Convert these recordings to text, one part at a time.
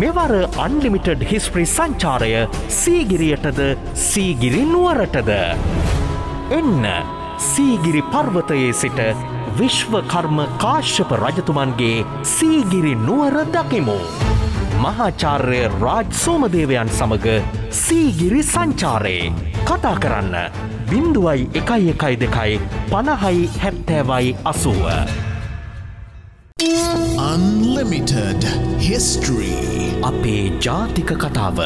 මෙවර අන්ලිමිටඩ් හිස්ප්‍රි සංචාරය සීගිරියටද සීගිරි නුවරටද. එන්න සීගිරි පර්වතයේ සිට විශ්වකර්ම කාශ්‍යප රජතුමන්ගේ සීගිරි නුවර දකිමු. මහාචාර්ය රාජ් සෝමදේවයන් සමඟ සීගිරි සංචාරයේ කතා කරන්න බින්දුවයි එකයි එකයි දෙකයි පණහයි හැත්තෑවයි අසුව. Unlimited History. අපේ ජාතික කතාව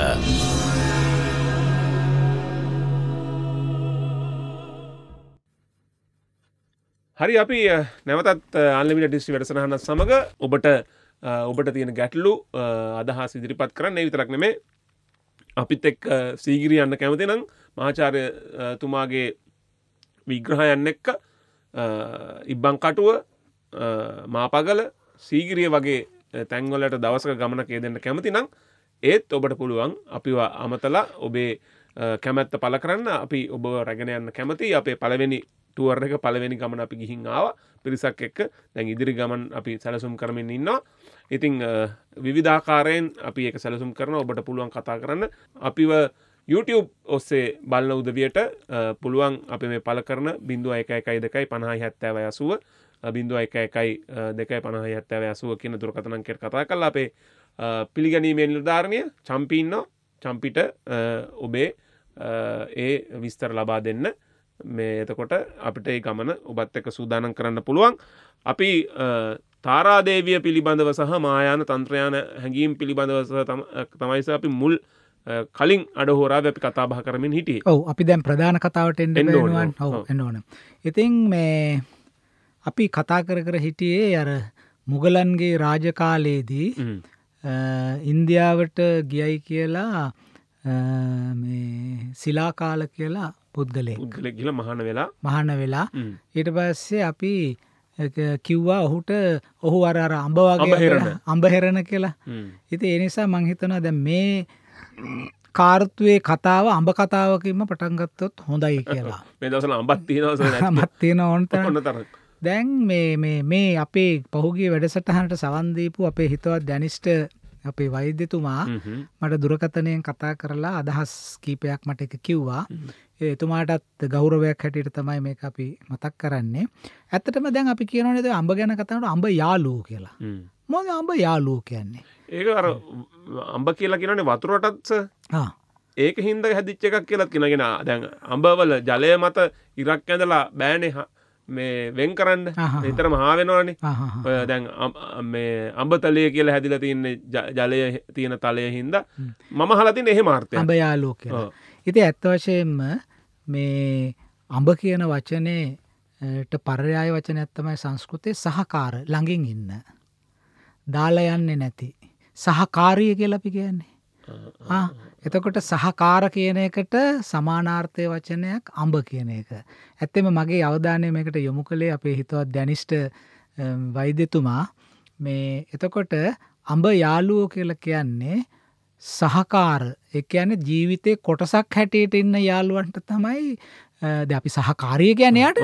හරි අපි නැවතත් අල්ලිට ඩිස්ි වැඩසනහන්න සමඟ ඔබට ඔබට තියෙන ගැටලු අදහා සිදිරිපත් කරන්න විතරක් නෙමේ අපිත් එක් සීගිරියන්න කැමති නම් මාචාරය තුමාගේ විග්‍රහයන්න එක්ක ඉබ්බංකටුව මාපගල සීගිරිය වගේ තැන්ගොලට දවසක ගමන කේදෙන්ට කැමති නම් ඒත් ඔබට පුළුවන් අපිවා අමතලා ඔබේ කැමැත්ත පල කරන්න අපි ඔබ රැගෙන යන්න කැමති අපේ පළවෙනි ටුවර් එක පළවෙනි ගමන අපි ගිහින් ආව පිරිසක් එක්ක දැන් ඉදිරි ගමන් අපි සැලසුම් කරමින් ඉන්නවා. ඉතිං විවිධාකාරයෙන් අපි එක සැලසුම් කරන ඔබට පුළුවන් කතා කරන්න අපිව YouTube ඔස්සේ බලන උදවියට පුළුවන් අපි මේ පල කරන බිඳුව එක එකයි දෙකයි පණහා හැත්තෑවයසුව බින්දුව එක එකයි දෙකයි පනහ ඇත්තව ඇසුව කියන දුරකතනන්කට කතා කල් අපේ පිළිගැනීමේ නිර්ධාරණය චම්පීන්න චම්පිට ඔබේ ඒ විස්තර ලබා දෙන්න මේ එතකොට අපිට ඒ ගමන ඔබත් එක සූදානම් කරන්න පුළුවන් අපි තාරාදේවිය පිළිබඳව සහ මායාන තන්ත්‍රයාන හැඟීම් පිළිබඳව තමයිස අපි මුල් කලින් අඩහෝරාද අපි කතාබහ කරමින් හිටිය ඔව අපි දැන් ප්‍රධාන කතාවට එන්න ඕන ඉතින් මේ අපි කතා කර කර හිටියේ අර මුගලන්ගේ රාජකාලයේදී ඉන්දියාවට ගියයි කියලා සිලාකාල කියලා පුද්ගලය ගල මහන වෙලා මහන වෙලා ඊට පස්සේ අපි කිව්වා ඔහුට ඔහු අරර අඹවාගේ අඹහෙරණ කියලා ඉති එනිසා මංහිතනවා දැ මේ කාර්තුවේ කතාව අඹ කතාවකින්ම පටන්ගත්තොත් හොඳයි කියලා මේ දසන අඹත් තියනස මත්තියන ඕන්ත ඔන්න තරක් දැන් මේ මේ අපේ පහුගේ වැඩසටහනට සවන්දීපු අපේ හිතවත් දැනිෂ්ට අපේ වෛද්‍යතුමා මට දුරකතනයෙන් කතා කරලා අදහස් කීපයක් මට එක කිව්වා එතුමාටත් ගෞරවයක් හැටියට තමයි මේ අපි මතක් කරන්නේ ඇත්තටම දැන් අපි කියනනද අඹ ගැන කතනට අඹ යාලූ කියලා මොද අඹ යාලූ කියන්නේ ඒක අර අම්ඹ කියලා කියනනේ වතුරටත්ස ඒක හින්ද හැදිච්ච එකක් කියලත් කියෙනගෙන දැන් අඹවල ජලය මත ඉරක් ඇඳලා බෑනෙහා මේ වෙන් කරන්න නිතර මහා වෙනවානේ ඔය දැන් මේ අම්ඹ තලය කියල හැදිල තියන්න ජලය තියෙන තලය හින්ද මම හලතින් එහෙ මාර්තය අඹයාලෝක ඉති ඇත්තවශයෙන්ම මේ අඹ කියන වචනයට පරයාය වචන ඇත්තමයි සංස්කෘතය සහකාර ළඟින් ඉන්න දාලා යන්නේ නැති සහකාරිය කියලපි කියන්නේ එතකොට සහකාර කියන එකට සමානාර්ථය වචනයක් අඹ කියන එක. ඇත්තෙම මගේ අවධානය මේකට යොමු කළේ අපේ හිතවත් දැනිෂ්ට වෛද්‍යතුමා මේ එතකොට අඹ යාලුවෝ කියල කියන්නේ සහකාර එකන ජීවිතය කොටසක් හැටියට එන්න යාළුවන්ට තමයි අපි සහකාරය කියන යට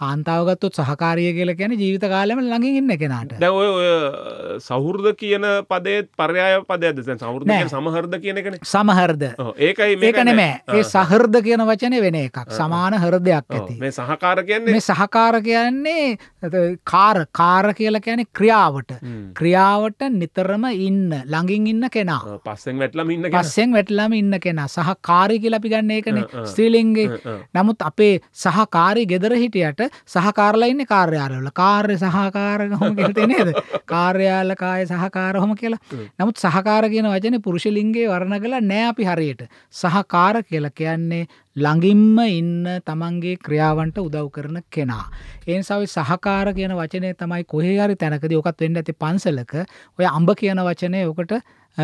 කාන්තාවගත්තුත් සහකාරය කියල ගැන ජීවිත කාලම ළඟින් ඉන්න කෙනට ඔය සෞහෘද කියන පදේත් පර්යාය පදයද සෞෘද සමහරද කියන කෙන සමහරද ඒකයි මේකනමෑ ඒ සහෘද කියන වචනය වෙන එකක් සමාන හරදයක් ඇති මේ සහකාර කියන්නේ සහකාර කියන්නේ කාර කාර කියල කියන ක්‍රියාවට ක්‍රියාවට නිතරම ඉන්න ළඟින් ඉන්න කෙනා පස්සෙන් වැටලම ඉන්න පස්සෙන් වැට පිටලම ඉන්න කෙන සහ කාරය කියලපි ගන්න ඒකන ස්ත්‍රීලිංගේ නමුත් අපේ සහකාරය ගෙදර හිටියට සහකාරලයින්න කාර්යාලවල කාර්ය සහකාරහොම ගෙතේ නේද කාර්යාලකාය සහකාරහොම කියලා නමුත් සහකාර කියන වචන පුරුෂලින්ගේ වරණ කලා නෑ අපි හරියට සහකාර කියල කියන්නේ ළඟින්ම ඉන්න තමන්ගේ ක්‍රියාවන්ට උදව් කරන කෙනා. එන් සවි සහකාර කියන වචනය තමයි කොහේහරි තැනකද ඕකත් වෙන්න ඇති පන්සලක ඔය අම්ඹ කියන වචනය ඕකට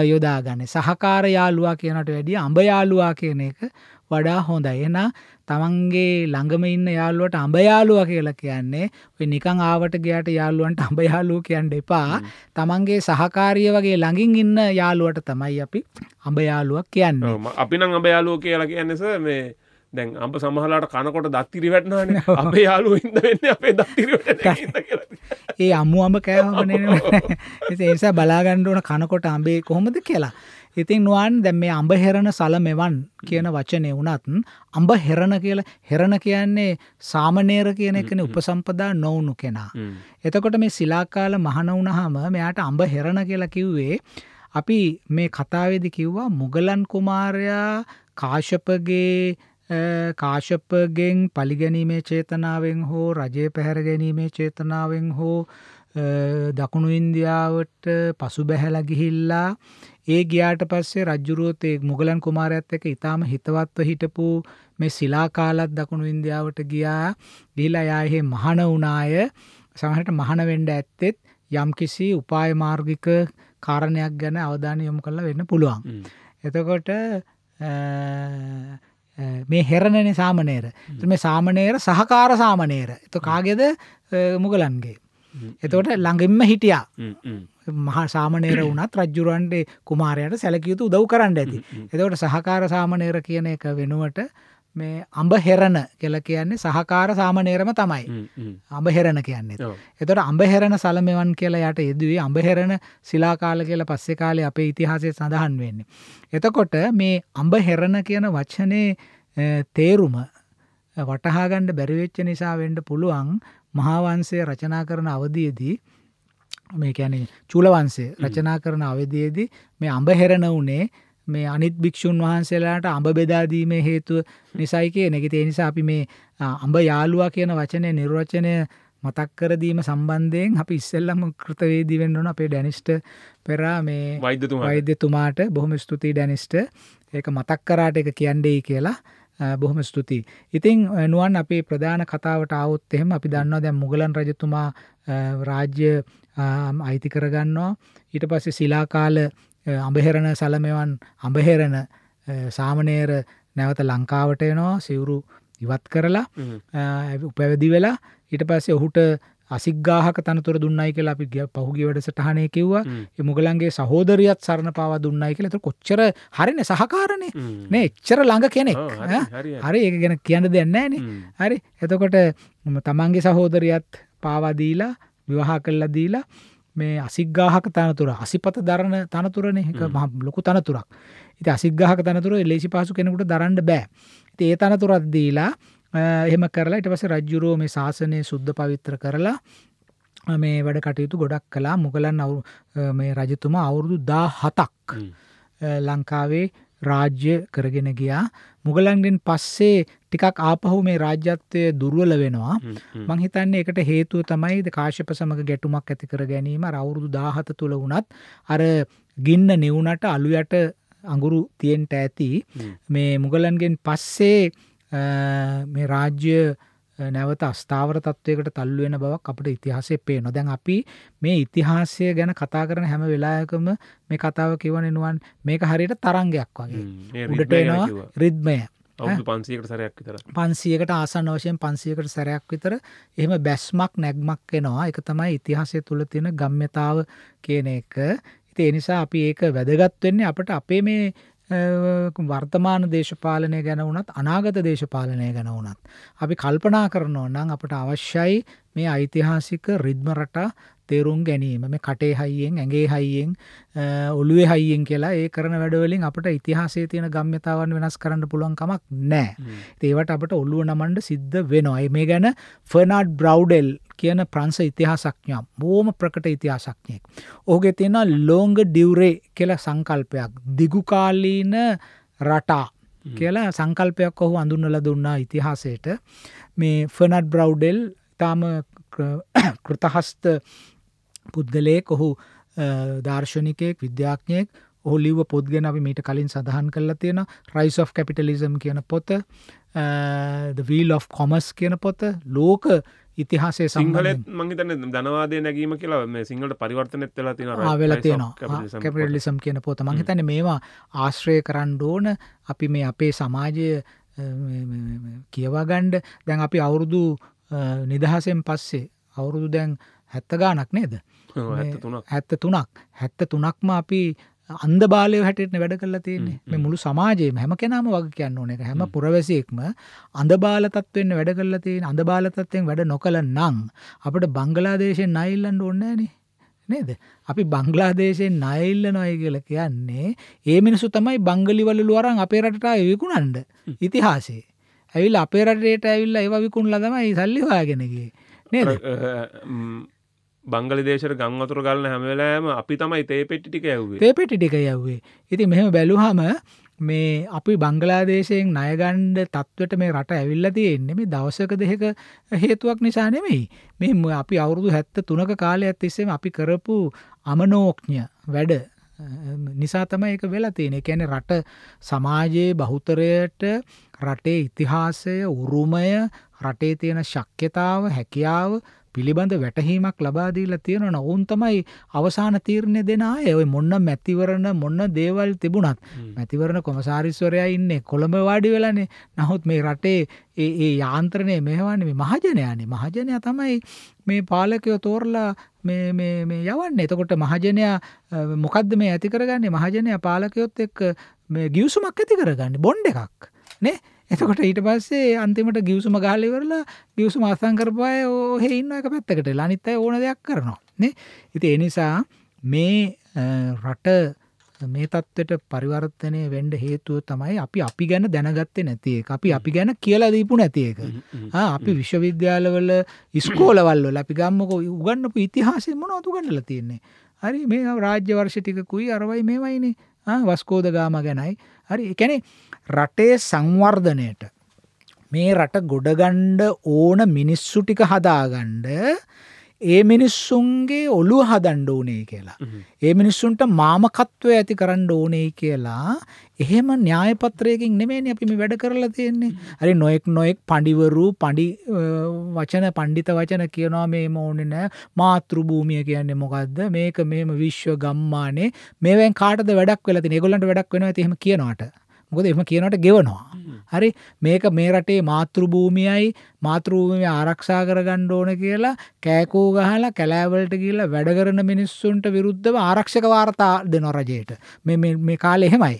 යොදාගන්න. සහකාර යාලුවා කියනට වැඩිය අඹ යාලුවා කියන එක වඩා හොඳ එනා තමන්ගේ ළඟම ඉන්න යාළුවට අඹ යාළුවා කියලා කියන්නේ ඔය නිකන් ආවට ගියාට යාළුවන්ට අඹ යාළුවෝ කියන්න එපා. තමන්ගේ සහකාරිය වගේ ළඟින් ඉන්න යාළුවට තමයි අපි අඹ යාළුවක් කියන්නේ. අපි නම් අඹ යාළුවෝ කියලා කියන්නේ සර් මේ දැන් අඹ සමහලාට කනකොට දත්තිරි වැටනාන අපේ යාලු ඉන්න වෙන්න අපේ දත්තිර ඒ අමු අඹ කෑමන එසා බලාගණ්ඩුවන කනකොට අඹේ කොහොමද කියලා ඉතින් නුවන් දැම් මේ අඹ හෙරණ සල මෙවන් කියන වචනය වනත්න් අඹ හෙරණ කියල හෙරණ කියන්නේ සාමනේර කියන එකන උපසම්පදා නොවුණු කෙනා. එතකොට මේ සිලාකාල මහනවුනහම මෙයාට අඹ හෙරණ කියලා කිව්වේ අපි මේ කතාවේදි කිව්වා මුගලන් කුමාරයා කාශපගේ කාශපගෙන් පලිගැනීමේ චේතනාවෙන් හෝ රජය පැහැර ගැනීමේ චේතනාවෙන් හෝ දකුණු ඉන්දියාවට පසු බැහැලා ගිහිල්ලා ඒ ගියාට පස්සේ රජ්ජුරුවොත් ඒ මුගලන් කුමාරයත් එක්ක ඊටාම හිතවත්ව හිටපු මේ ශිලා කාලත් දකුණු ඉන්දියාවට ගියා. ගිහිලා එයා එහෙ මහාන වුණාය. සමහරට මහාන වෙන්න ඇත්තෙත් යම්කිසි උපාය මාර්ගික කාරණයක් ගැන අවධානය යොමු කරලා වෙන්න පුළුවන්. එතකොට මේ හෙරණනේ සාමණේර. එතකොට මේ සාමණේර සහකාර සාමණේර. එතකොට කාගේද මුගලන්ගේ. එතකොට ළඟින්ම හිටියා මහා සාමනේර වුණත් රජ්ජුරුවන්ට කුමාරයට සැලකයුතු උදව් කරන්න ඇති. එතකොට සහකාර සාමනේර කියන එක වෙනුවට මේ අඹ හෙරණ කෙල කියන්නේ සහකාර සාමනේරම තමයි අඹ හෙරණ කියන්නේ එතොට අඹ හෙරණ සලමවන් කියලා යට යෙදුවේ අඹ හෙරණ සිලාකාල කියල පස්සෙ කාලේ අපේ ඉතිහාසය සඳහන් වෙන්නේ. එතකොට මේ අඹ හෙරණ කියන වචනේ තේරුම වටහාගණ්ඩ බැරිවෙච්ච නිසා වෙන්ඩ පුළුවන් මහාවන්සේ රචනා කරන අවධියදී මේ ැන චූලවන්සේ රචනා කරන අවධියදී මේ අඹ හෙරණ වනේ මේ අනිත් භික්‍ෂූන් වහන්සේලාට අඹ බෙදාදීමේ හේතුව නිසයි කියන එකති නිසා අපි මේ අඹ යාලුවා කියන වචනය නිර්වචනය මතක් කරදීම සම්බන්ධයෙන් අපි ඉස්සල්ලම කෘතවේදී වෙන්නන අපේ ඩැනිස්ට පෙරා මේ වෛද්‍යතුමාට බොහොම ස්තුතියි ඩැනිස්ට ඒක මතක් කරාට එක කියන්ඩෙයි කියලා බොහොම ස්තුතියි. ඉතිං නුවන් අපේ ප්‍රධාන කතාවට අවුත් එහෙම අපි දන්නවා දැන් මුගලන් රජතුමා රාජ්‍ය අයිති කරගන්නවා ඊට පස්සේ සිලාකාල අඹහෙරණ සලමවන් අඹහෙරණ සාමනේර නැවත ලංකාවට එනවා සිවුරු ඉවත් කරලා උපැවදි වෙලා ඊට පස්සේ ඔහුට අසිග්ගාහක තනතුර දුන්නයි කියලා අපි ගිය පහුගිය වැඩසටහනය කිව්වා මුගලන්ගේ සහෝදරියත් සරණ පාවා දුන්නයි කියලා එතකොට කොච්චර හරිනේ සහකාරනේ නේ එච්චර ළඟ කෙනෙක් හරි ඒක ගැන කියන්න දෙයක් නැහැ හරි එතකොට තමන්ගේ සහෝදරියත් පාවා දීලා විවාහ කළා දීලා මේ අසිග්ගාහක තනතුර අසිපත දරන තනතුරනේ එක ලොකු තනතුරක් ඉතින් අසිග්ගාහක තනතුර ලේසි පහසු කෙනෙකුට දරන්න බෑ ඉතින් ඒ තනතුරක් දීලා එහෙම කරලා ඊට පස්සේ රජ්ජුරුවෝ මේ ශාසනය සුද්ධ පවිත්‍ර කරලා මේ වැඩ කටයුතු ගොඩක් කලා මුගලන් මේ රජතුමා අවුරුදු දා හතක් ලංකාවේ රාජ්‍ය කරගෙන ගියා මුගලන්ගෙන් පස්සේ ටිකක් ආපහු මේ රාජ්‍යත්වය දුර්වල වෙනවා මං හිතන්නේ එකට හේතුව තමයි කාශ්‍යප සමග ගැටුමක් ඇති කර ගැනීම අවුරුදු දාහත තුළ වුණත් අර ගින්න නිවුණට අලුයට අඟුරු තියෙන්ට ඇති මේ මුගලන්ගෙන් පස්සේ මේ රාජ්‍ය නැවත අස්ථාවර තත්ත්වයකට තල්ලු වෙන බවක් අපට ඉතිහාසයේ පේනවා. දැන් අපි මේ ඉතිහාසය ගැන කතා කරන හැම වෙලාවකම මේ කතාව කියවන නුවන් මේක හරියට තරංගයක් වගේ. උඩට එනවා රිද්මය. පන්සියකට සැරයක් විතර පන්සියකට ආසන් වශයෙන් පන්සියකට සැරයක් විතර එහෙම බැස්මක් නැග්මක් එනවා එක තමයි ඉතිහාසය තුළ තියෙන ගම්්‍යතාව කියන එක ඉති එනිසා අපි ඒක වැදගත් වෙන්නේ අපට අපේ මේ වර්තමාන දේශපාලනය ගැන වනත් අනාගත දේශපාලනය ගැන වනත්. අපි කල්පනා කරනවා නම් අපට අවශ්‍යයි මේ ඓතිහාසික රිද්මරට තේරුම් ගැනීම මේ කටේ හයියෙන් ඇගේ හයියෙන් ඔළුවේ හයියෙන් කියලා ඒ කරන වැඩවලින් අපට ඉතිහාසේ තියෙන ගම්්‍යතාවන් වෙනස් කරන්න පුළුවන්කමක් නෑ ඒවට අපට ඔල්ලුව නමන්ඩ සිද්ධ වෙනවායි මේ ගැන ෆර්නාඩ් බ්‍රව්ඩෙල් කියන ප්‍රංස ඉතිහාසක්ඥා බෝම ප්‍රකට ඉතිහාසක්ඥයෙක්. ඕගේ තියෙන ලෝංග ඩියවරේ කියල සංකල්පයක් දිගුකාලීන රටා කියලා සංකල්පයක් ඔහු අඳුන්නල දුන්නා ඉතිහාසයට මේ ෆනට් බ්‍රව්ඩෙල් තාම කෘතහස්ත පුද්ගලයෙක් ඔහු දර්ශනිකයෙක් විද්‍යාඥයෙක් ඔහුලිව පොද්ගෙන අපි මීට කලින් සඳහන් කරලා තියෙන රයිස් of කැපිටලිසම් කියන පොත වීල් of කොමස් කියන පොත ලෝක ඉතිහාසේ සිංහල මංහිතන දනවාදය නැගීම කියලා මේ සිංහලට පරිවර්තනත් වෙලා තින වෙලා තියෙනවා කැපිටලිසම් කියන පොත මංහිතන මේවා ආශ්‍රය කරන්න ඕන අපි මේ අපේ සමාජය කියවාගණ්ඩ දැන් අපි අවුරුදු නිදහසෙන් පස්සේ අවුරුදු දැන් හැත්ත ගානක් නේද හැත්ත තුනක් හැත්ත තුනක්ම අපි අන්ද බාලය හැටන වැඩ කල තියන්නේ මේ මුළු සමාජයේ හැම කෙනම වගේ කියන්න ඕන එක හැම පුරවැසයෙක්ම අඳ බාලතත්වවෙන්න වැඩ කල තියෙන අඳ බාලතත්වයෙන් වැඩ නොකළ නං අපට බංගලාදේශයෙන් නයිල්ලන්ඩ ඕන්නෑනේ නේද අපි බංගලාදේශයෙන් නයිල්ල නොය කියල කියන්නේ ඒ මිනිසු තමයි බංගලිවලු අරන් අපේ රටට විකුණන්ඩ ඉතිහාසේ ඇවිල් අපේ රටේට ඇවිල්ල ඒව විකුණල තමයි සල්ලිවාගෙනගේ නේද බංගලදේශර ගංවතුර ගලන හැමවෙලෑම අපි තමයි තේ පෙට්ටි ටික ඇවේ තේ පෙටි ටික යව්වේ ඉති මෙහම බැලුහම මේ අපි බංගලාදේශයෙන් නයගණ්ඩ තත්වට මේ රට ඇවිල්ල තියෙන්නේ මේ දවසක දෙක හේතුවක් නිසා නෙමෙයි මෙම අපි අවුරුදු හැත්ත තුනක කාලයක් තිස්සෙම අපි කරපු අමනෝක්ඥ වැඩ නිසා තමයි එක වෙලා තියෙන කැන රට සමාජයේ බහුතරයට රටේ ඉතිහාසය උරුමය රටේ තියෙන ශක්්‍යතාව හැකියාව පිළිබඳ වැටහීමක් ලබා දීලා තියෙනවනේ ඔවුන් තමයි අවසාන තීරණය දෙන අය ඔය මොන්න මැතිවරණ මොන්න දේවල් තිබුණත් මැතිවරණ කොමසාරිස්වරයා ඉන්නේ කොළඹ වාඩි වෙලානේ නමුත් මේ රටේ ඒ ඒ යාන්ත්‍රණය මෙහෙවන්නේ මේ මහජනයානේ මහජනයා තමයි මේ පාලකයෝ තෝරලා මේ මේ මේ යවන්නේ එතකොට මහජනයා මොකද්ද මේ ඇති කරගන්නේ මහජනයා පාලකයොත් එක්ක මේ ගිවිසුමක් ඇති කරගන්නේ බොන්ඩ් එකක් නේ එතකොට ඊට පස්සේ අන්තිමට ගිවිසුම ගහලා ඉවරලා ගිවිසුම අත්සන් කරපුවාය ඔහෙ ඉන්න එක පැත්තකට වෙලා අනිත් අය ඕන දෙයක් කරනවා නේ. ඉතින් ඒ නිසා මේ රට මේ தത്വෙට පරිවර්තනය වෙන්න හේතුව තමයි අපි අපි ගැන දැනගත්තේ නැති එක. අපි අපි ගැන කියලා දීපු නැති එක. ආ අපි විශ්වවිද්‍යාලවල ඉස්කෝලවල් වල අපි ගම්මකෝ උගන්වපු ඉතිහාසෙ මොනවද උගන්වලා තියෙන්නේ. හරි මේ රාජ්‍ය වර්ෂ ටිකකුයි අරවයි මේවයිනේ. ආ වස්කෝද ගාම ගැනයි හරි එකැනෙ රටේ සංවර්ධනයට මේ රට ගොඩගණ්ඩ ඕන මිනිස්සු ටික හදාගණ්ඩ ඒ මිනිස්සුන්ගේ ඔලු හදන්ඩ ඕනේ කියලා. ඒ මිනිස්සුන්ට මාමකත්වය ඇති කරන්න ඕනේ කියලා එහෙම න්‍යායපත්‍රයකින් නෙමෙයි අපි මේ වැඩ කරලා තියෙන්නේ. හරි නොයෙක් නොයෙක් පඬිවරු පඬි වචන පඬිත වචන කියනවා මේම ඕනේ නෑ. මාතෘ භූමිය කියන්නේ මොකද්ද? මේක මේම විශ්ව ගම්මානේ මේවෙන් කාටද වැඩක් වෙලා තියෙන්නේ? ඒගොල්ලන්ට වැඩක් වෙනවා ඉතින් එහෙම කියනවාට. මොකද එහෙම කියනට ගෙවනවා. හරි මේක මේ රටේ මාතෘභූමියයි මාතෘභූමිය ආරක්ෂා කරගන්න ඕන කියලා කෑකෝ ගහලා කැලෑවලට ගිහිල්ලා වැඩ කරන මිනිස්සුන්ට විරුද්ධව ආරක්ෂක වාර්තා දෙනවා රජයට. මේ මේ මේ කාලේ එහෙමයි.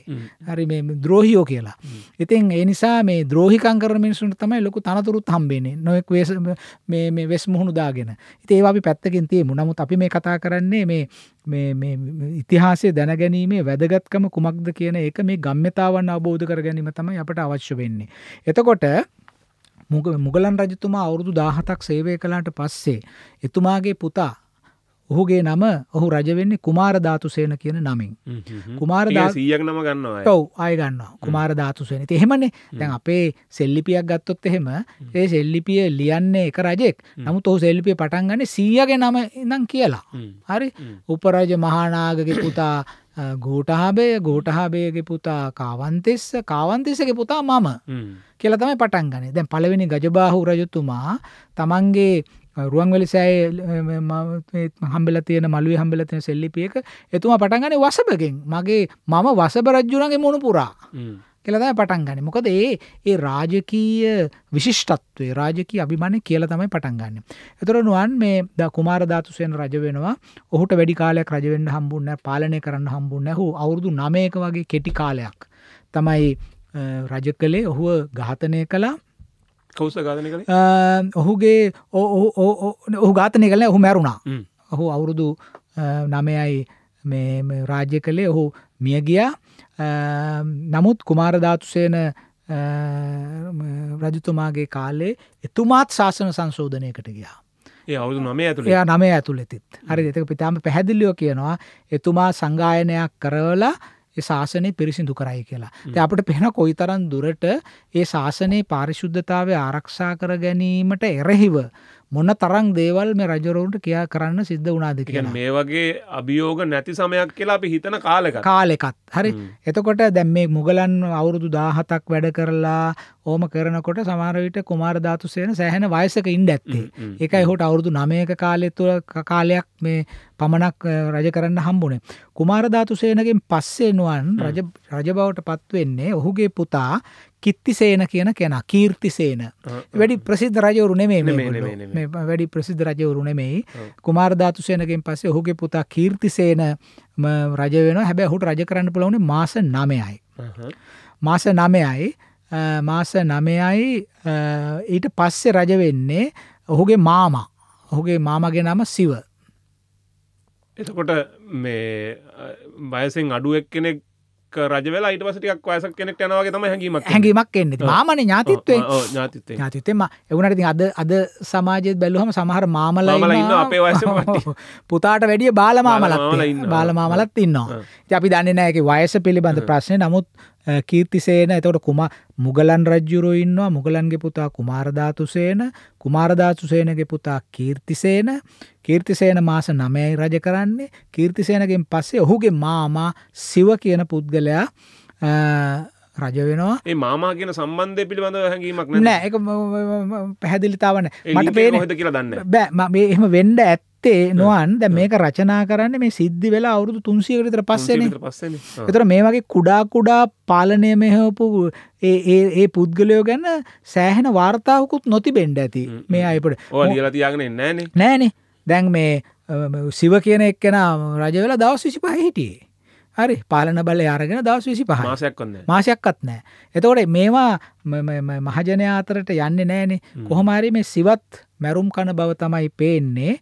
හරි මේ ද්‍රෝහියෝ කියලා. ඉතින් ඒ නිසා මේ ද්‍රෝහිකම් කරන මිනිස්සුන්ට තමයි ලොකු තනතුරුත් හම්බෙන්නේ. නොඑක් වෙස් මේ මේ වෙස් මුහුණු දාගෙන. ඉතින් ඒවා අපි පැත්තකින් තියමු. නමුත් අපි මේ කතා කරන්නේ මේ මේ මේ ඉතිහාසය දැනගැනීමේ වැදගත්කම කුමක්ද කියන එක මේ ගම්්‍යතාවන් අවබෝධ කර ගැනීම තමයි අපට අවශ්‍ය වෙන්නේ. එතකොට මුගලන් රජතුමා අවුරුදු දාහතක් සේවය කළාට පස්සේ එතුමාගේ පුතා ඔහුගේ නම ඔහු රජවෙන්නේ කුමාර ධාතුසේන කියන නමින් කුමාර දාසීයක් නම ගන්නවා ඔව් අය ගන්නවා කුමාර ධාතුසේන එහෙමනේ දැන් අපේ සෙල්ලිපියක් ගත්තොත් එහෙම ඒ සෙල්ලිපිය ලියන්නේ එක රජෙක් නමුත් ඔහු සෙල්ලිපිය පටන් ගන්නේ සීයගේ නම ඉඳන් කියලා හරි උපරජ මහානාගගේ පුතා ගෝටහාබය ගෝටහාබයගේ පුතා කාවන්තෙස්ස කාවන්තෙසගේ පුතා මම කියලා තමයි පටන් ගනේ දැන් පළවෙනි ගජබාහු රජතුමා තමන්ගේ රුවන්වලි සෑය හම්බල තියෙන මළුව හම්බල තියෙන සෙල්ලිපියක එතුමා පටන් ගනේ වසබගෙන් මගේ මම වසබරජ්ජුරගේ මුණු පුරා කෙලදයි පටන් ගන්න මොකද ඒ ඒ රාජකීය විශිෂ්ටත්වේ රාජකී අභිමානය කියල තමයි පටන් ගන්න. එතරනුවන් මේ ද කුමාර ධාතුසයන රජ වෙනවා ඔහුට වැඩි කාලයක් රජවෙන්න හම්බුන්න පාලනය කරන්න හම්බුන්න හු අවුරදු නමයක වගේ කෙටි කාලයක් තමයි රජ කළේ ඔහුව ඝාතනය කලා කවස ගාතනය කළ ඔහුගේ ඔහු ගාතනය කළ ඔහු මැරුණා ඔහු අවුරුදු නමයයි රාජ්‍ය කළේ ඔහු මිය ගියා නමුත් කුමාරධාතුසයන රජතුමාගේ කාලේ එතුමාත් ශාසන සංශෝධනයකට ගියා. අවුදු නමේ ඇතුළ යා නමේ ඇතුළෙතිත් හරි දෙතක පිතාම පැහැදිල්ලියෝ කියනවා එතුමා සංගායනයක් කරවලා ශාසනය පිරිසිදු කරයි කියලා. ති අපට පෙන කොයි තරන් දුරට ඒ ශාසනයේ පාරිශුද්ධතාව ආරක්ෂා කර ගැනීමට එරෙහිව මොන තරම් දේවල් මේ රජරවුන්ට කියා කරන්න සිද්ධ වුණාද කියලා. මේ වගේ අභියෝග නැති සමයක් කියලා අපි හිතන කාලෙක. කාලෙකත්. හරි. එතකොට දැන් මේ මුගලන් අවුරුදු 17ක් වැඩ කරලා ඕම කරනකොට සමහර විට කුමාර ධාතුසේන සෑහෙන වයසක ඉන්න ඇත්තේ. ඒකයි ඔහුට අවුරුදු 9ක කාලය තුල කාලයක් මේ පමණක් රජ කරන්න හම්බුනේ. කුමාර ධාතුසේනගෙන් පස්සේ නුවන් රජ රජ බවට පත් වෙන්නේ ඔහුගේ පුතා කිත්තිසේන කියන කෙනා කීර්තිසේන වැඩි ප්‍රසිද්ධ රජවරු නෙමෙයි මේ වැඩි ප්‍රසිද්ධ රජවරු නෙමෙයි කුමාරධාතුසේනගෙන් පස්සේ ඔහුගේ පුතා කීර්තිසේන රජ වෙනවා හැබැයි ඔහුට රජ කරන්න පුළුවන් මාස 9යි මාස 9යි මාස 9යි ඊට පස්සේ රජ වෙන්නේ ඔහුගේ මාමා ඔහුගේ මාමගේ නම සිව එතකොට මේ වයසෙන් අඩුවක් කෙනෙක් රජවෙලා ඊට පසටක් වයස කෙනෙක් යනවාගේ තම හැඟීමක් හැඟීමක් එන්න මාමන ඥාතිත්වේ ඥාතිත්වේ ඥාතිත්තේ එවුණට අද අද සමාජයත් බැලුහම සමහර මාමලයි අපේ වයස පුතාට වැඩිය බාලමාමලක් බාලමාමලත් ඉන්නවා අපි දන්නේ නෑක වයස පිළිබඳ ප්‍රශ්නය නමුත් කීර්තිසේන එතකොට කුමා මුගලන් රජ්ජුරු ඉන්නවා මුගලන්ගේ පුතා කුමාරධාතුසේන කුමාරධාතුසේනගේ පුතා කීර්තිසේන කීර්තිසේන මාස 9යි රජ කරන්නේ කීර්තිසේනගෙන් පස්සේ ඔහුගේ මාමා සිව කියන පුද්ගලයා රජ වෙනවා ඒ මාමා කියන සම්බන්ධය පිළිබඳ හැඟීමක් නෑ එක පැහැදිලිතාවන මට පේ හොද කියලා දන්න බෑ මේ එහෙම වෙන්ඩ ඇත්ත ඇත්තේ නොවන් දැන් මේක රචනා කරන්නේ මේ සිද්ධි වෙලා අවුරුදු 300කට විතර පස්සේනේ. ඒතර මේ වගේ කුඩා කුඩා පාලනය මෙහෙවපු ඒ ඒ ඒ පුද්ගලයෝ ගැන සෑහෙන වார்த்தාවකුත් නොතිබෙන්න ඇති. මේ අයපොඩ. ඔය ලියලා තියාගෙන ඉන්නේ නෑනේ. නෑනේ. දැන් මේ සිව කියන එක්කෙනා රජ වෙලා දවස් 25 හිටියේ. හරි පාලන බලය අරගෙන දවස් 25 මාසයක් වන්නේ මාසයක්වත් නැහැ. එතකොට මේවා මහජනයා අතරට යන්නේ නැහනේ. කොහොම හරි මේ සිවත් මැරුම් කන බව තමයි පේන්නේ.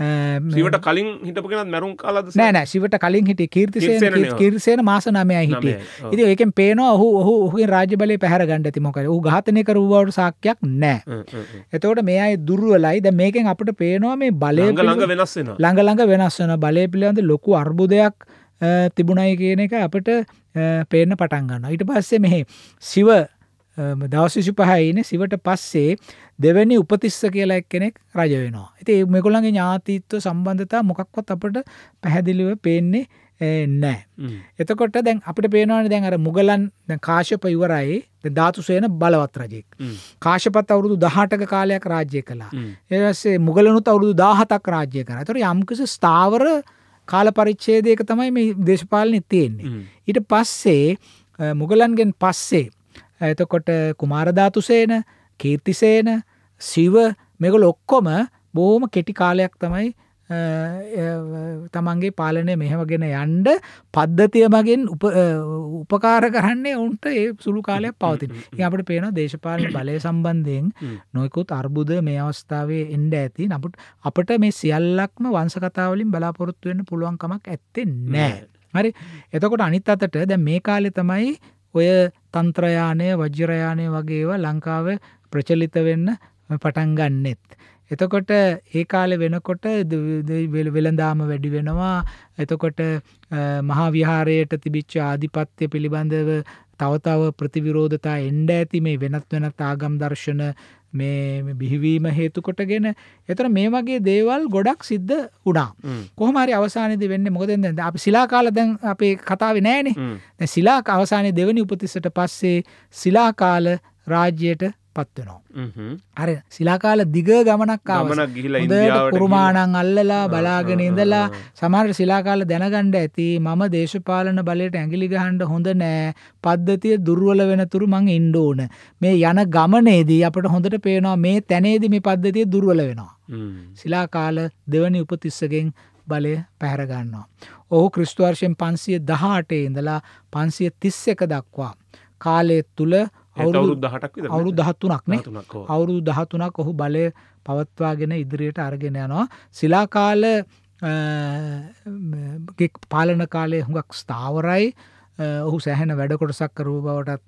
ට කලින් හිටපු කියෙන මැරුම් කාලද නෑන සිවට කලින් හිට කීර්තිසය කිරසේන මාසනමය හිටිය ඉති ඒකෙන් පේනවා ඔහු ඔහු ඔහුගේ රාජබලය පැහර ගණඩ තිමොකර ූ ඝාතනය කරවවට සාක්කයක් නෑ එතවට මේ අයි දුරුවලයි ද මේකෙන් අපට පේනවා මේ බලය ළඟ වෙනස්සෙන ළඟළඟ වෙනස්වන බලය පිළිබඳ ලොකු අර්බුදයක් තිබුණයි කියන එක අපට පේන පටන්ගන්න ඊට පස්සේ මෙහේ සිව දවසිසු පහයින සිවට පස්සේ දෙවැනි උපතිස්ස කියලා එක්කෙනෙක් රජ වෙනවා. ඉතින් මේගොල්ලන්ගේ ඥාතිත්ව සම්බන්ධතා මොකක්වත් අපිට පැහැදිලිව පේන්නේ නැහැ. එතකොට දැන් අපිට පේනවානේ දැන් අර මුගලන් දැන් කාශ්‍යප ඉවරයි දැන් ධාතුසේන බලවත් රජෙක්. කාශ්‍යපත් අවුරුදු 18ක කාලයක් රාජ්‍ය කළා. ඊට පස්සේ මුගලනුත් අවුරුදු 17ක් රාජ්‍ය කරා. ඒතකොට යම්කිසි ස්ථාවර කාල පරිච්ඡේදයක තමයි මේ දේශපාලනේ තියෙන්නේ. ඊට පස්සේ මුගලන්ගෙන් පස්සේ එතකොට කුමාරධාතුසේන කීර්තිසේන සිව මේක ලොක්කොම බොහොම කෙටි කාලයක් තමයි තමන්ගේ පාලනය මෙහමගෙන යන්ඩ පද්ධතිය මගෙන් උපකාර කරන්නේ ඔවුන්ට ඒ සුළු කාලයක් පවතින අපට පේන දේශපාලන බලය සම්බන්ධයෙන් නොයකුත් අර්බුද මේ අවස්ථාවේ එන්ඩ ඇති නපුට අපට මේ සියල්ලක්ම වංසකතාවලින් බලාපොරොත්තුවෙන්න පුළුවන්කමක් ඇත්තේ නෑ හරි එතකොට අනිත් අතට දැ මේ කාලෙ තමයි ඔය තන්ත්‍රයානය වජිරයානය වගේව ලංකාව ප්‍රචලිත වෙන්න පටන් ගන්නෙත්. එතකොට ඒ කාලෙ වෙනකොට වෙළඳාම වැඩි වෙනවා එතකොට මහා විහාරයට තිබිච්ච ආධිපත්‍ය පිළිබඳව තව තව ප්‍රතිවිරෝධතා එන්න ඇති මේ වෙනත් වෙනත් ආගම් දර්ශන මේ බිහිවීම හේතු කොටගෙන එතන මේ වගේ දේවල් ගොඩක් සිද්ධ වුණා. කොහොම හරි අවසානයේදී වෙන්නේ මොකද දැන් අපි ශිලා කාලේ දැන් අපේ කතාවේ නැහනේ. දැන් ශිලා අවසානයේ දෙවෙනි උපතිස්සට පස්සේ ශිලා කාල රාජ්‍යයට පත්වෙනවා අර සිලාකාල දිග ගමනක් ආවනක් කුරුමාණන් අල්ලලා බලාගෙන ඉඳලා සමහර සිලාකාල දැනගණ්ඩ ඇති මම දේශපාලන බලයට ඇඟිලි ගහන්ඩ හොඳ නෑ පද්ධතිය දුර්වල වෙනතුරු මං ඉන්ඩ ඕන මේ යන ගමනේදී අපට හොඳට පේනවා මේ තැනේදි මේ පද්ධතිය දුර්වල වෙනවා සිලාකාල දෙවනි උපතිස්සගෙන් බලය පැහැරගන්නවා ඔහු ක්‍රිස්තුවර්ශයෙන් පන්සිය දහටේ ඉඳලා පන්සිය තිස්ස එක දක්වා කාලය තුළ අවුරුදු දහටක් අවුරු දහත්තුනක් නේ අවුරුදු දහතුනක් ඔහු බලය පවත්වාගෙන ඉදිරියට අරගෙන යනවා සිලාකාල පාලන කාලය හුඟක් ස්ථාවරයි ඔහු සැහැන වැඩකොටසක් කරූ බවටත්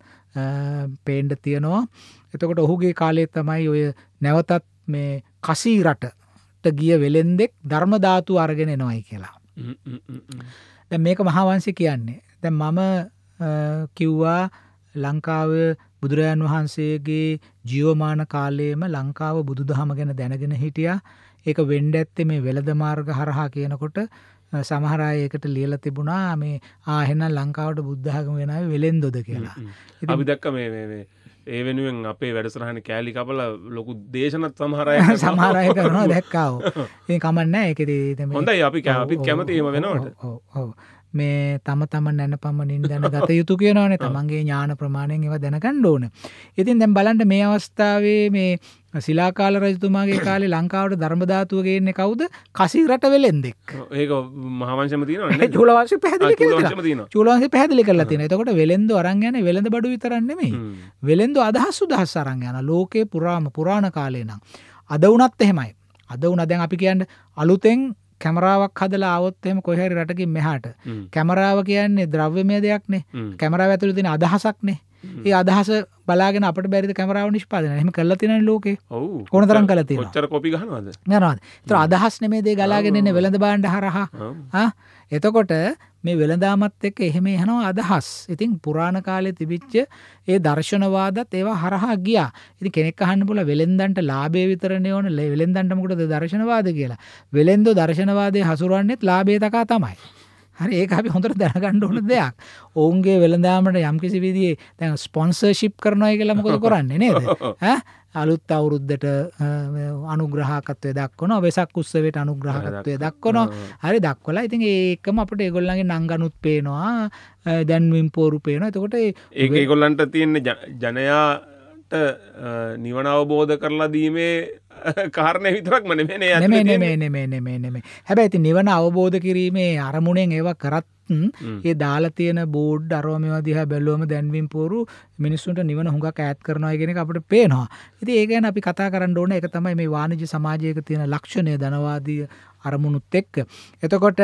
පේන්ඩ තියෙනවා එතකොට ඔහුගේ කාලය තමයි ඔය නැවතත් මේ කසී රටට ගිය වෙලෙන්දෙක් ධර්මධාතු අරගෙන නොයි කියලා දැ මේක මහාවන්සි කියන්නේ දැ මම කිව්වා ලංකාව බුදුරජාන් වහන්සේගේ ජීවමාන කාලයේම ලංකාව බුදුදහම ගැන දැනගෙන හිටියා. ඒක වෙන්න ඇත්තේ මේ වෙළඳ මාර්ග හරහා කියනකොට සමහර අය ඒකට ලියලා තිබුණා මේ ආ එහෙනම් ලංකාවට බුද්ධ ආගම වෙනාවේ වෙලෙන්දොද කියලා. ඉතින් අපි දැක්ක මේ මේ මේ ඒ වෙනුවෙන් අපේ වැඩසටහන කෑලි කපල ලොකු දේශනත් සමහරය සමහරය කරනවා දැක්කාව ඒ කමන්න එකද හොඳයි අපි කැපිත් කැමතිීම වෙනවට මේ තම තම නැන පමණින් දැන ගත යුතු කියනවානේ තමන්ගේ ඥාන ප්‍රමාණයෙන් ඒව දැනගන්න ඕන. ඉතින් දැන් බලන්න මේ අවස්ථාවේ මේ සිලාකාල රජතුමාගේ කාලේ ලංකාවට ධර්ම ධාතුව ගේන්නේ කවුද? කසී රට වෙලෙන්දෙක්. ඒක මහවංශෙම තියෙනවා නේද? චූලවංශෙ පැහැදිලි කරලා. චූලවංශෙ පැහැදිලි කරලා තියෙනවා. එතකොට වෙලෙන්දෝ අරන් යන්නේ වෙලඳ බඩු විතරක් නෙමෙයි. වෙලෙන්දෝ අදහස් උදහස් අරන් යනවා. ලෝකේ පුරාම පුරාණ කාලේ නම්. අද වුණත් එහෙමයි. අද වුණා දැන් අපි කියන්නේ අලුතෙන් කැමරාවක් හදලා આવොත් එහෙම කොහේ හරි රටකින් මෙහාට කැමරාව කියන්නේ ද්‍රව්‍යමය දෙයක්නේ කැමරාව ඇතුළේ තියෙන අදහසක්නේ ඒ අදහස බලාගෙන අපට බැරිද කැමරාව නිෂ්පාදනය එහෙම කරලා තියෙනනේ ලෝකේ ඕන තරම් කරලා තියෙනවා කොච්චර කොපි ගහනවද යනවාද ඒතර අදහස් නෙමේ දේ ගලාගෙන එන්නේ වෙළඳ භාණ්ඩ හරහා ආ එතකොට මේ වෙළඳාමත් එක්ක එහෙම එහනවා අදහස්. ඉතින් පුරාණ කාලේ තිබිච්ච ඒ දර්ශනවාදත් ඒවා හරහා ගියා. ඉතින් කෙනෙක් අහන්න පුළුවන් වෙළෙන්දන්ට ලාභය විතරනේ ඕන වෙළෙන්දන්ට මොකටද දර්ශනවාද කියලා. වෙළෙන්දෝ දර්ශනවාදයේ හසුරවන්නේත් ලාභය තකා තමයි. හරි ඒක අපි හොඳට දැනගන්න ඕන දෙයක්. ඔවුන්ගේ වෙළඳාමට යම්කිසි විදිහේ දැන් ස්පොන්සර්ෂිප් කරනවා කියලා මොකද කරන්නේ නේද? ඈ අලුත් අවුරුද්ධට අනුග්‍රහකත්වය දක්වන වෙසක් උත්සවයට අනුග්‍රහකත්වය දක්වනවා හරි දක්වලා ඉතින් ඒකම අපට ඒගොල්ලන්ගේ නංගනුත් පේනවා දැන්විම් පෝරු පේන එතකොට ඒ ඒගොල්ලන්ට තියෙන්නේ ජනයාට නිවන අවබෝධ කරලා දීමේ කාරණය විතරක් මන මේ නෙමේ නෙමේ නෙමේ නෙමේ හැබැ ඇති නිවන අවබෝධ කිරීමේ අරමුණෙන් ඒවා කරත් ඒ දාලා තියෙන බෝඩ් අරව මේවා දිහා බැලුවම දැන්වීම් පෝරු මිනිස්සුන්ට නිවන හුඟක් ඈත් කරනවා කියන එක අපිට පේනවා. ඉතින් ඒ ගැන අපි කතා කරන්න ඕනේ ඒක තමයි මේ වාණිජ සමාජයක තියෙන ලක්ෂණය ධනවාදී අරමුණුත් එක්ක. එතකොට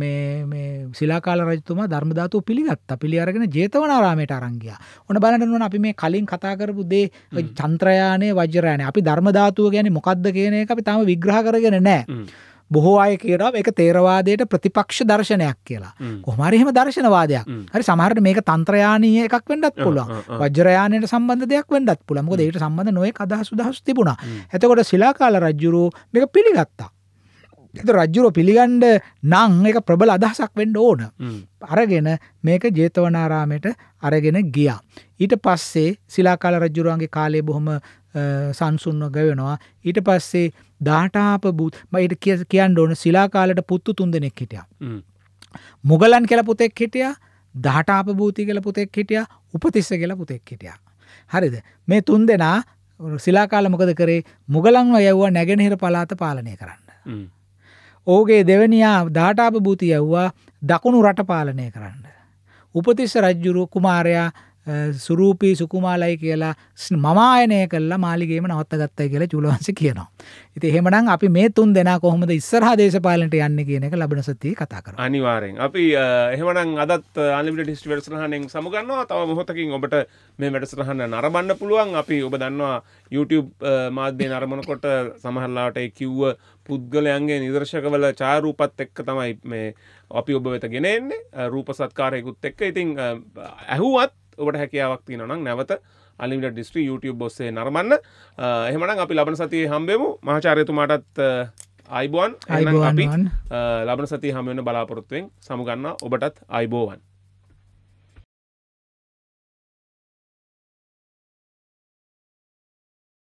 මේ මේ සිලාකාල රජතුමා ධර්ම ධාතු පිළිගත්තා. පිළි අරගෙන ජේතවනාරාමයට අරන් ගියා. ඔන්න බලන්න ඕන අපි මේ කලින් කතා කරපු දේ චන්ද්‍රයානේ වජ්‍රයානේ. අපි ධර්ම ධාතුව කියන්නේ මොකක්ද කියන එක අපි තාම විග්‍රහ කරගෙන නැහැ. බොහෝ අය කියනවා එක තේරවාදයට ප්‍රතිපක්ෂ දර්ශනයක් කියලා කොහමරිහෙම දර්ශනවාදයක් හරි සමහරට මේක තන්ත්‍රයානය එකක් වඩත් පුළුව වජරයානයට සම්බන්ධ දෙයක් වඩත් පුළමක දේට සම්බඳ නොය අදහ සුදහස් තිබුණා ඇතකොට සිලාකාල රජ්ජුරු මේක පිළිගත්තා එත රජ්ජුරෝ පිළිගණ්ඩ නං එක ප්‍රබල අදහසක් වෙන්ඩ ඕන අරගෙන මේක ජේතවනාරාමයට අරගෙන ගියා. ඊට පස්සේ සිලාකාල රජ්ජුරුවන්ගේ කාලේ බොහොම සංසුන්ව ගවනවා ඊට පස්සේ දාටාප බූත් මයිට කිය කියන්න ඕන සිලාකාලට පුත්තු තුන් දෙනෙක් හිටිය. මුගලන් කෙල පුතෙක් හිටිය දහටාප භූති කල පුතෙක් හිටිය උපතිස්ස කෙල පුතෙක් හිටිය. හරිද මේ තුන් දෙනා සිලාකාල මොකද කරේ මුගලන්ව යව්වා නැගෙනහිර පලාත පාලනය කරන්න. ඕගේ දෙවනියා දාටාප භූති යව්වා දකුණු රට පාලනය කරන්න. උපතිස්ස රජ්ජුරු කුමාරයා සුරූපී සුකුමාලයි කියලා මමායනය කළා මාලිගේම නවත්තගත්තයි කියලා චූලවංශ කියනවා. ඉතින් එහෙමනම් අපි මේ තුන් දෙනා කොහොමද ඉස්සරහා දේශපාලනට යන්නේ කියන එක ලබන සතියේ කතා කරමු. අනිවාර්යෙන්. අපි එහෙමනම් අදත් අන්ලිමිටඩ් හිස්ටරි වැඩසටහනෙන් සමු ගන්නවා. තව මොහොතකින් ඔබට මේ වැඩසටහන නරඹන්න පුළුවන්. අපි ඔබ දන්නවා YouTube මාධ්‍යය නරඹනකොට සමහර ලාට ඒ කිව්ව පුද්ගලයන්ගේ නිදර්ශකවල ඡායරූපත් එක්ක තමයි මේ අපි ඔබ වෙත ගෙන එන්නේ. රූප සත්කාරයකුත් එක්ක. ඉතින් ඇහුවත් ඔබට හැකියාවක් තියෙනනම් නැවත අලිමිට ඩිස්ට්‍රී YouTube ඔස්සේ නරමන්න එහෙමනම් අපි ලබන සතිය හම්බෙමු මහාචාර්යතුමාටත් අයිබෝන් අපි ලබන සති හමුවන බලාපොරොත්තුවෙන් සමුගන්න ඔබටත් අයිබෝවන්